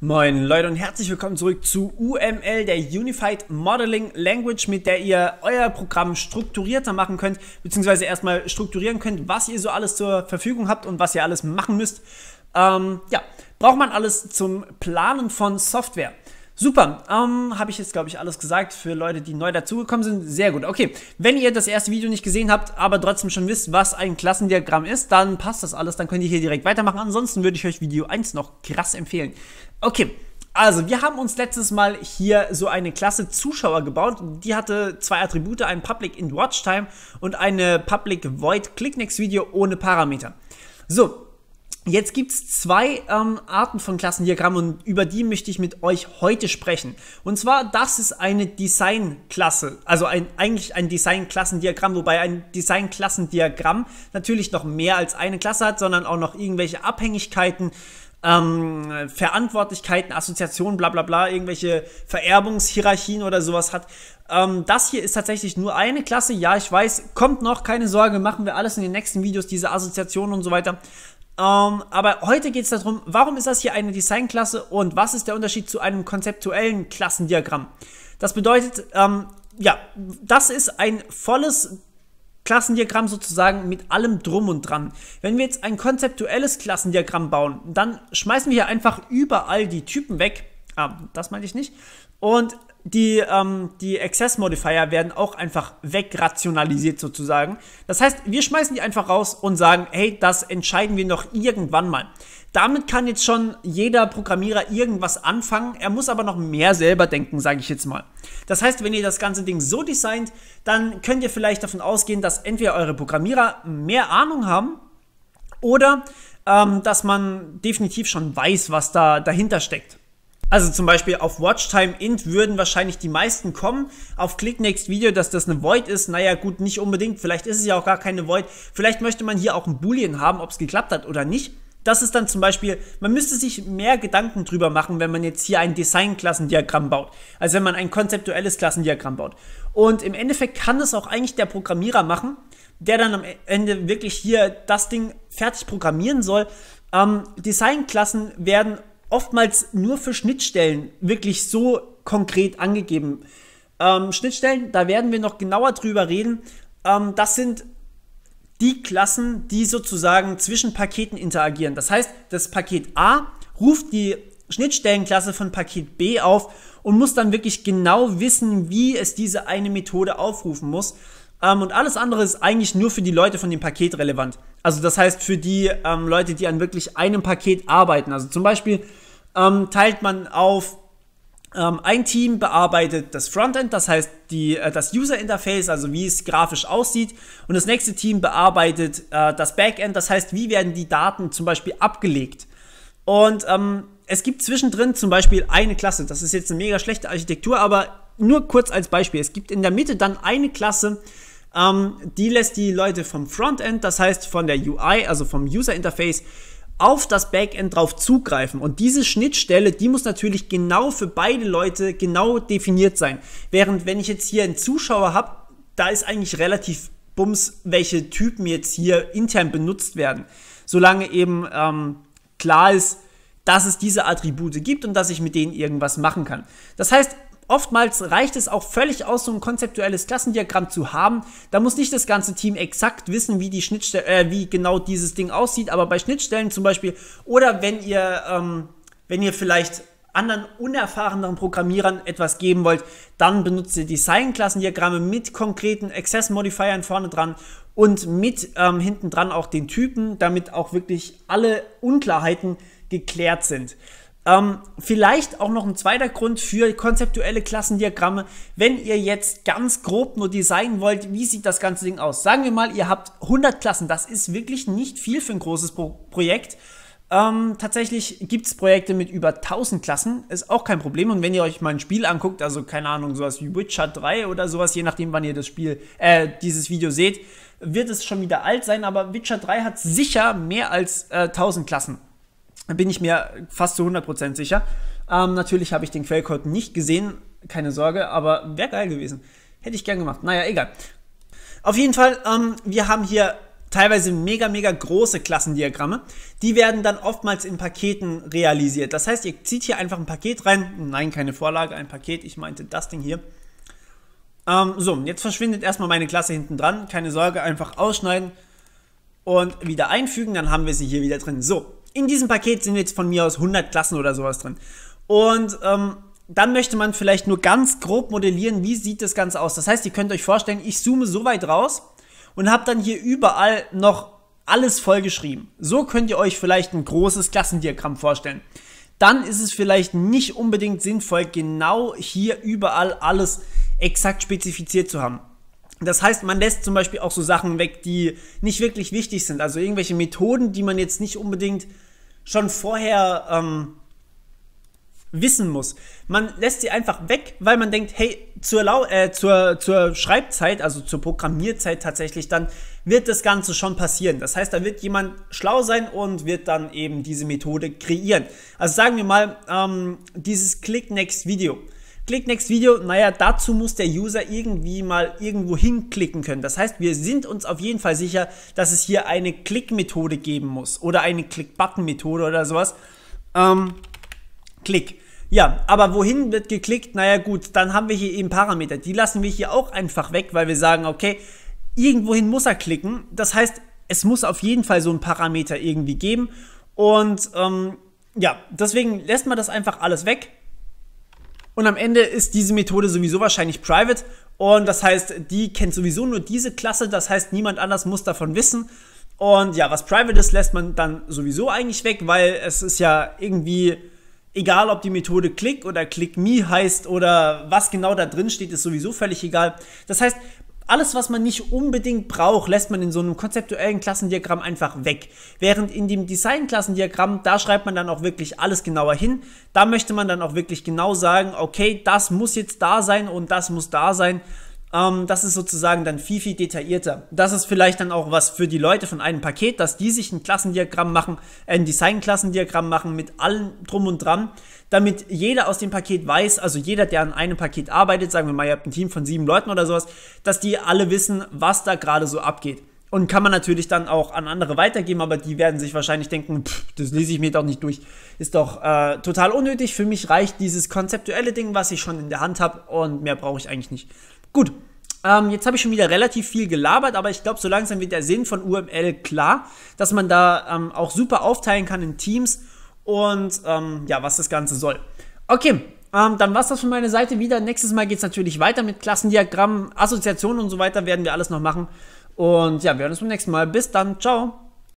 Moin Leute und herzlich willkommen zurück zu UML, der Unified Modeling Language, mit der ihr euer Programm strukturierter machen könnt, beziehungsweise erstmal strukturieren könnt, was ihr so alles zur Verfügung habt und was ihr alles machen müsst. Ähm, ja, braucht man alles zum Planen von Software. Super, ähm, habe ich jetzt, glaube ich, alles gesagt für Leute, die neu dazugekommen sind. Sehr gut. Okay, wenn ihr das erste Video nicht gesehen habt, aber trotzdem schon wisst, was ein Klassendiagramm ist, dann passt das alles, dann könnt ihr hier direkt weitermachen. Ansonsten würde ich euch Video 1 noch krass empfehlen. Okay, also, wir haben uns letztes Mal hier so eine Klasse Zuschauer gebaut. Die hatte zwei Attribute, ein Public in Watchtime und eine Public Void Click Next Video ohne Parameter. So, Jetzt gibt es zwei ähm, Arten von Klassendiagrammen und über die möchte ich mit euch heute sprechen. Und zwar, das ist eine Designklasse, also ein, eigentlich ein Designklassendiagramm, wobei ein Designklassendiagramm natürlich noch mehr als eine Klasse hat, sondern auch noch irgendwelche Abhängigkeiten, ähm, Verantwortlichkeiten, Assoziationen, bla bla bla, irgendwelche Vererbungshierarchien oder sowas hat. Ähm, das hier ist tatsächlich nur eine Klasse. Ja, ich weiß, kommt noch, keine Sorge, machen wir alles in den nächsten Videos, diese Assoziationen und so weiter. Ähm, aber heute geht es darum, warum ist das hier eine Designklasse und was ist der Unterschied zu einem konzeptuellen Klassendiagramm? Das bedeutet, ähm, ja, das ist ein volles Klassendiagramm sozusagen mit allem drum und dran. Wenn wir jetzt ein konzeptuelles Klassendiagramm bauen, dann schmeißen wir hier einfach überall die Typen weg. Ah, das meinte ich nicht. Und die, ähm, die Access Modifier werden auch einfach wegrationalisiert sozusagen. Das heißt, wir schmeißen die einfach raus und sagen, hey, das entscheiden wir noch irgendwann mal. Damit kann jetzt schon jeder Programmierer irgendwas anfangen. Er muss aber noch mehr selber denken, sage ich jetzt mal. Das heißt, wenn ihr das ganze Ding so designt, dann könnt ihr vielleicht davon ausgehen, dass entweder eure Programmierer mehr Ahnung haben oder ähm, dass man definitiv schon weiß, was da dahinter steckt. Also zum Beispiel auf Watchtime Int würden wahrscheinlich die meisten kommen. Auf Click Next Video, dass das eine Void ist, naja gut, nicht unbedingt. Vielleicht ist es ja auch gar keine Void. Vielleicht möchte man hier auch ein Boolean haben, ob es geklappt hat oder nicht. Das ist dann zum Beispiel, man müsste sich mehr Gedanken drüber machen, wenn man jetzt hier ein Design-Klassendiagramm baut. Also wenn man ein konzeptuelles Klassendiagramm baut. Und im Endeffekt kann das auch eigentlich der Programmierer machen, der dann am Ende wirklich hier das Ding fertig programmieren soll. Ähm, Design-Klassen werden oftmals nur für Schnittstellen wirklich so konkret angegeben. Ähm, Schnittstellen, da werden wir noch genauer drüber reden. Ähm, das sind die Klassen, die sozusagen zwischen Paketen interagieren. Das heißt, das Paket A ruft die Schnittstellenklasse von Paket B auf und muss dann wirklich genau wissen, wie es diese eine Methode aufrufen muss. Ähm, und alles andere ist eigentlich nur für die Leute von dem Paket relevant. Also das heißt für die ähm, Leute, die an wirklich einem Paket arbeiten. Also zum Beispiel ähm, teilt man auf, ähm, ein Team bearbeitet das Frontend, das heißt die, äh, das User Interface, also wie es grafisch aussieht. Und das nächste Team bearbeitet äh, das Backend, das heißt wie werden die Daten zum Beispiel abgelegt. Und ähm, es gibt zwischendrin zum Beispiel eine Klasse. Das ist jetzt eine mega schlechte Architektur, aber nur kurz als Beispiel. Es gibt in der Mitte dann eine Klasse, ähm, die lässt die Leute vom Frontend, das heißt von der UI, also vom User Interface, auf das Backend drauf zugreifen. Und diese Schnittstelle, die muss natürlich genau für beide Leute genau definiert sein. Während wenn ich jetzt hier einen Zuschauer habe, da ist eigentlich relativ bums, welche Typen jetzt hier intern benutzt werden. Solange eben ähm, klar ist, dass es diese Attribute gibt und dass ich mit denen irgendwas machen kann. Das heißt, Oftmals reicht es auch völlig aus, so ein konzeptuelles Klassendiagramm zu haben. Da muss nicht das ganze Team exakt wissen, wie die Schnittstelle, äh, wie genau dieses Ding aussieht, aber bei Schnittstellen zum Beispiel oder wenn ihr, ähm, wenn ihr vielleicht anderen unerfahreneren Programmierern etwas geben wollt, dann benutzt ihr Design-Klassendiagramme mit konkreten Access-Modifiern vorne dran und mit ähm, hinten dran auch den Typen, damit auch wirklich alle Unklarheiten geklärt sind. Ähm, vielleicht auch noch ein zweiter Grund für konzeptuelle Klassendiagramme, wenn ihr jetzt ganz grob nur designen wollt, wie sieht das ganze Ding aus? Sagen wir mal, ihr habt 100 Klassen, das ist wirklich nicht viel für ein großes Pro Projekt. Ähm, tatsächlich gibt es Projekte mit über 1000 Klassen, ist auch kein Problem. Und wenn ihr euch mal ein Spiel anguckt, also keine Ahnung, sowas wie Witcher 3 oder sowas, je nachdem, wann ihr das Spiel, äh, dieses Video seht, wird es schon wieder alt sein, aber Witcher 3 hat sicher mehr als äh, 1000 Klassen bin ich mir fast zu 100% sicher. Ähm, natürlich habe ich den Quellcode nicht gesehen, keine Sorge, aber wäre geil gewesen. Hätte ich gern gemacht. Naja, egal. Auf jeden Fall, ähm, wir haben hier teilweise mega, mega große Klassendiagramme. Die werden dann oftmals in Paketen realisiert. Das heißt, ihr zieht hier einfach ein Paket rein. Nein, keine Vorlage, ein Paket. Ich meinte das Ding hier. Ähm, so, jetzt verschwindet erstmal meine Klasse hinten dran. Keine Sorge, einfach ausschneiden und wieder einfügen. Dann haben wir sie hier wieder drin. So, in diesem Paket sind jetzt von mir aus 100 Klassen oder sowas drin. Und ähm, dann möchte man vielleicht nur ganz grob modellieren, wie sieht das Ganze aus. Das heißt, ihr könnt euch vorstellen, ich zoome so weit raus und habe dann hier überall noch alles vollgeschrieben. So könnt ihr euch vielleicht ein großes Klassendiagramm vorstellen. Dann ist es vielleicht nicht unbedingt sinnvoll, genau hier überall alles exakt spezifiziert zu haben. Das heißt, man lässt zum Beispiel auch so Sachen weg, die nicht wirklich wichtig sind. Also irgendwelche Methoden, die man jetzt nicht unbedingt schon vorher ähm, wissen muss. Man lässt sie einfach weg, weil man denkt, hey, zur, Lau äh, zur, zur Schreibzeit, also zur Programmierzeit tatsächlich, dann wird das Ganze schon passieren. Das heißt, da wird jemand schlau sein und wird dann eben diese Methode kreieren. Also sagen wir mal, ähm, dieses Click Next Video. Click Next Video, naja, dazu muss der User irgendwie mal irgendwo hinklicken können. Das heißt, wir sind uns auf jeden Fall sicher, dass es hier eine Klick-Methode geben muss oder eine Click-Button-Methode oder sowas. Ähm, Klick. Ja, aber wohin wird geklickt? Naja gut, dann haben wir hier eben Parameter. Die lassen wir hier auch einfach weg, weil wir sagen, okay, irgendwohin muss er klicken. Das heißt, es muss auf jeden Fall so einen Parameter irgendwie geben. Und ähm, ja, deswegen lässt man das einfach alles weg. Und am Ende ist diese Methode sowieso wahrscheinlich private. Und das heißt, die kennt sowieso nur diese Klasse. Das heißt, niemand anders muss davon wissen. Und ja, was private ist, lässt man dann sowieso eigentlich weg, weil es ist ja irgendwie egal, ob die Methode Click oder Click Me heißt oder was genau da drin steht, ist sowieso völlig egal. Das heißt, alles, was man nicht unbedingt braucht, lässt man in so einem konzeptuellen Klassendiagramm einfach weg. Während in dem Design-Klassendiagramm, da schreibt man dann auch wirklich alles genauer hin. Da möchte man dann auch wirklich genau sagen, okay, das muss jetzt da sein und das muss da sein. Ähm, das ist sozusagen dann viel, viel detaillierter. Das ist vielleicht dann auch was für die Leute von einem Paket, dass die sich ein Klassendiagramm machen, ein Design-Klassendiagramm machen mit allem drum und dran, damit jeder aus dem Paket weiß, also jeder, der an einem Paket arbeitet, sagen wir mal, ihr habt ein Team von sieben Leuten oder sowas, dass die alle wissen, was da gerade so abgeht. Und kann man natürlich dann auch an andere weitergeben, aber die werden sich wahrscheinlich denken, pff, das lese ich mir doch nicht durch. Ist doch äh, total unnötig. Für mich reicht dieses konzeptuelle Ding, was ich schon in der Hand habe und mehr brauche ich eigentlich nicht. Gut, ähm, jetzt habe ich schon wieder relativ viel gelabert, aber ich glaube, so langsam wird der Sinn von UML klar, dass man da ähm, auch super aufteilen kann in Teams und ähm, ja, was das Ganze soll. Okay, ähm, dann war es das von meiner Seite wieder. Nächstes Mal geht es natürlich weiter mit Klassendiagrammen, Assoziationen und so weiter werden wir alles noch machen. Und ja, wir hören uns beim nächsten Mal. Bis dann, ciao.